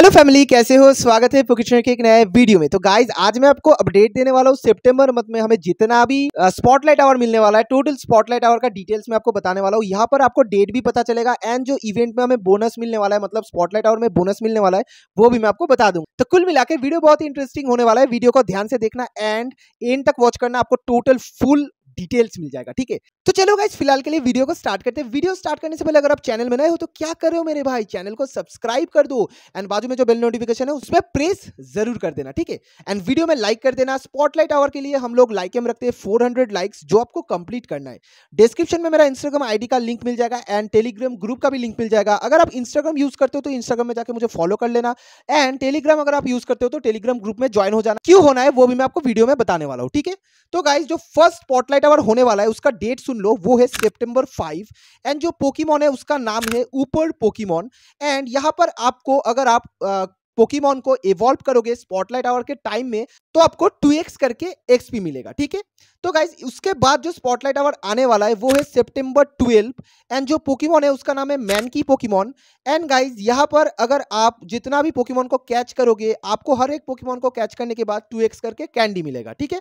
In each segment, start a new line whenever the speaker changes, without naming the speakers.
hello family कैसे हो स्वागत है प्रोकिशनर के एक नए वीडियो में तो गाइज आज मैं आपको अपडेट देने वाला हूँ सितंबर मंथ में हमें जितना भी स्पॉटलाइट आवर मिलने वाला है टोटल स्पॉटलाइट आवर का डिटेल्स मैं आपको बताने वाला हूँ यहाँ पर आपको डेट भी पता चलेगा एंड जो इवेंट में हमें बोनस मिलने वाला है मतलब स्पॉटलाइट आवर में बोनस मिलने वाला है वो भी मैं आपको बता दूँ तो कुल मिला वीडियो बहुत इंटरेस्टिंग होने वाला है वीडियो को ध्यान से देखना एंड एंड तक वॉच करना आपको टोटल फुल डिटेल्स मिल जाएगा ठीक है तो चलो गाइज फिलहाल के लिए वीडियो को स्टार्ट करते हैं वीडियो स्टार्ट करने से पहले अगर आप चैनल में नए हो तो क्या कर रहे हो मेरे भाई चैनल को सब्सक्राइब कर दो एंड बाजू में जो बेल नोटिफिकेशन है उसमें प्रेस जरूर कर देना ठीक है एंड वीडियो में लाइक कर देना स्पॉटलाइट आवर के लिए हम लोग लाइक एम रखते हैं फोर लाइक्स जो आपको कंप्लीट करना है डिस्क्रिप्शन में मेरा इंस्टाग्राम आईडी का लिंक मिल जाएगा एंड टेलीग्राम ग्रुप का भी लिंक मिल जाएगा अगर आप इंस्टाग्राम यूज करते हो तो इंस्टाग्राम में जाकर मुझे फॉलो कर लेना एंड टेलीग्राम अगर आप यूज करते हो तो टेलीग्राम ग्रुप में ज्वाइन हो जाना क्यों होना है वो भी मैं आपको वीडियो में बताने वाला हूँ ठीक है तो गाइज जो फर्स्ट स्पॉटलाइट फाइट अवर होने वाला है उसका डेट सुन लो वो है सितंबर फाइव एंड जो पोकीमॉन है उसका नाम है ऊपर पोकीमॉन एंड यहाँ पर आपको अगर आप आ, पोकीमॉन को इवॉल्व करोगे स्पॉटलाइट आवर के टाइम में तो आपको 2x करके एक्सपी मिलेगा ठीक है तो गाइज उसके बाद जो स्पॉटलाइट आवर आने वाला है वो है सितंबर 12 एंड जो पोकीमॉन है उसका नाम है मैन की पोकीमॉन एंड गाइज यहां पर अगर आप जितना भी पोकीमॉन को कैच करोगे आपको हर एक पोकीमॉन को कैच करने के बाद 2x करके कैंडी मिलेगा ठीक है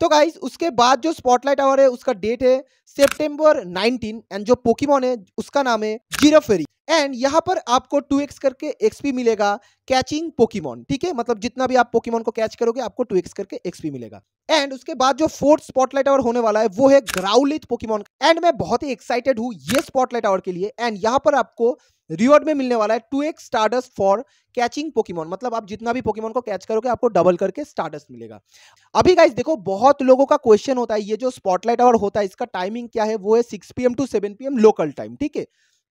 तो गाइज उसके बाद जो स्पॉटलाइट आवर है उसका डेट है सेप्टेम्बर नाइनटीन एंड जो पोकीमोन है उसका नाम है जीरो फेरी एंड यहाँ पर आपको 2x करके xp मिलेगा कैचिंग पोकीमोन ठीक है मतलब जितना भी आप पोकीमोन को कैच करोगे आपको 2x करके xp मिलेगा एंड उसके बाद जो फोर्थ स्पॉटलाइट आवर होने वाला है वो है ग्राउलिथ पोकीमोन एंड मैं बहुत ही एक्साइटेड हूँ ये स्पॉटलाइट आवर के लिए एंड यहाँ पर आपको रिवॉर्ड में मिलने वाला है two x stardust for catching Pokemon मतलब आप जितना भी पोकीमोन को कैच करोगे आपको डबल करके स्टार्टस मिलेगा अभी गाइज देखो बहुत लोगों का क्वेश्चन होता है ये जो स्पॉटलाइट आवर होता है इसका टाइमिंग क्या है वो है six p two seven p local time ठीक है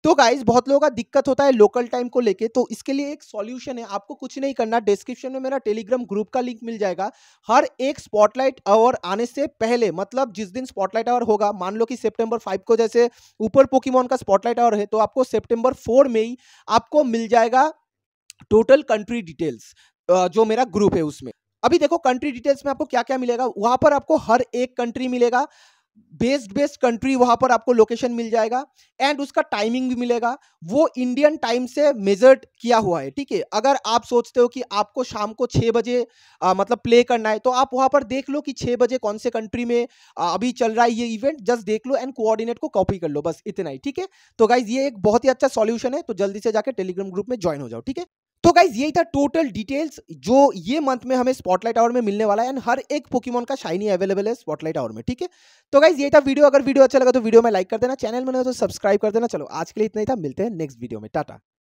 तो गाइज बहुत लोगों का दिक्कत होता है लोकल टाइम को लेके तो इसके लिए एक सॉल्यूशन है आपको कुछ नहीं करना डिस्क्रिप्शन में मेरा टेलीग्राम ग्रुप का लिंक मिल जाएगा हर एक स्पॉटलाइट आवर आने से पहले मतलब जिस दिन स्पॉटलाइट आवर होगा मान लो कि सेप्टेम्बर फाइव को जैसे ऊपर पोकीमोन का स्पॉटलाइट आवर है तो आपको सेप्टेम्बर फोर में ही आपको मिल जाएगा टोटल कंट्री डिटेल्स जो मेरा ग्रुप है उसमें अभी देखो कंट्री डिटेल्स में आपको क्या क्या मिलेगा वहां पर आपको हर एक कंट्री मिलेगा बेस्ड बेस्ड कंट्री वहां पर आपको लोकेशन मिल जाएगा एंड उसका टाइमिंग भी मिलेगा वो इंडियन टाइम से मेजर्ड किया हुआ है ठीक है अगर आप सोचते हो कि आपको शाम को छः बजे आ, मतलब प्ले करना है तो आप वहां पर देख लो कि छः बजे कौन से कंट्री में आ, अभी चल रहा है ये इवेंट जस्ट देख लो एंड कोऑर्डिनेट को कॉपी कर लो बस इतना ही ठीक है तो गाइज ये एक बहुत ही अच्छा सॉल्यूशन है तो जल्दी से जाकर टेलीग्राम ग्रुप में ज्वाइन हो जाओ ठीक है तो गाइज यही था टोटल डिटेल्स जो ये मंथ में हमें स्पॉटलाइट आवर में मिलने वाला है एंड हर एक पोकीमोन का शाइनी अवेलेबल है स्पॉटलाइट आवर में ठीक है तो गाइज यही था वीडियो अगर वीडियो अच्छा लगा तो वीडियो में लाइक कर देना चैनल में तो सब्सक्राइब कर देना चलो आज के लिए इतना ही था मिलते हैं नेक्स्ट वीडियो में टाटा